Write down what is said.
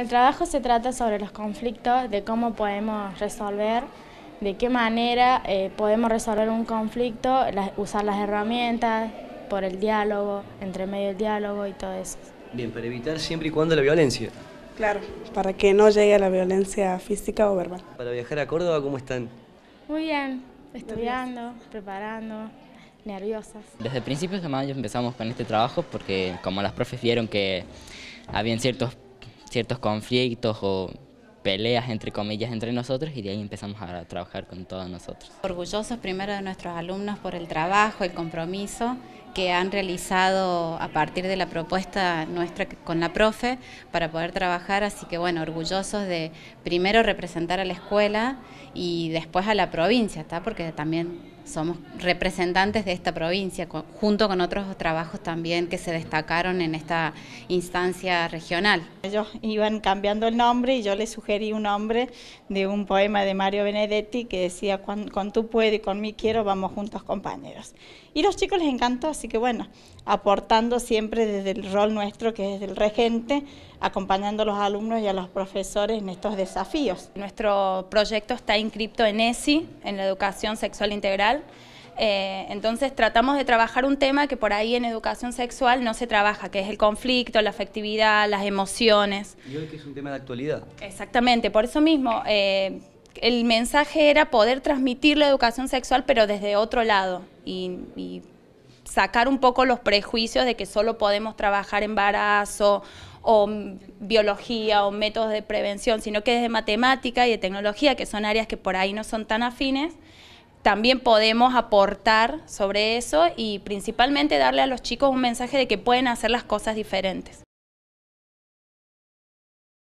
El trabajo se trata sobre los conflictos, de cómo podemos resolver, de qué manera eh, podemos resolver un conflicto, usar las herramientas por el diálogo, entre medio del diálogo y todo eso. Bien, para evitar siempre y cuando la violencia. Claro, para que no llegue a la violencia física o verbal. Para viajar a Córdoba, ¿cómo están? Muy bien, estudiando, preparando, nerviosas. Desde principios de mayo empezamos con este trabajo porque como las profes vieron que habían ciertos ciertos conflictos o peleas, entre comillas, entre nosotros y de ahí empezamos a trabajar con todos nosotros. Orgullosos primero de nuestros alumnos por el trabajo, el compromiso que han realizado a partir de la propuesta nuestra con la profe para poder trabajar, así que bueno, orgullosos de primero representar a la escuela y después a la provincia, ¿está? porque también somos representantes de esta provincia, junto con otros trabajos también que se destacaron en esta instancia regional. Ellos iban cambiando el nombre y yo les sugerí un nombre de un poema de Mario Benedetti que decía, con, tú puede y con mí quiero, vamos juntos compañeros. Y los chicos les encantó, así que bueno, aportando siempre desde el rol nuestro que es el regente, acompañando a los alumnos y a los profesores en estos desafíos. Nuestro proyecto está inscripto en ESI, en la educación sexual integral, eh, entonces tratamos de trabajar un tema que por ahí en educación sexual no se trabaja, que es el conflicto, la afectividad, las emociones. Y hoy que es un tema de actualidad. Exactamente, por eso mismo eh, el mensaje era poder transmitir la educación sexual pero desde otro lado y, y sacar un poco los prejuicios de que solo podemos trabajar embarazo o biología o métodos de prevención, sino que desde matemática y de tecnología, que son áreas que por ahí no son tan afines, también podemos aportar sobre eso y principalmente darle a los chicos un mensaje de que pueden hacer las cosas diferentes.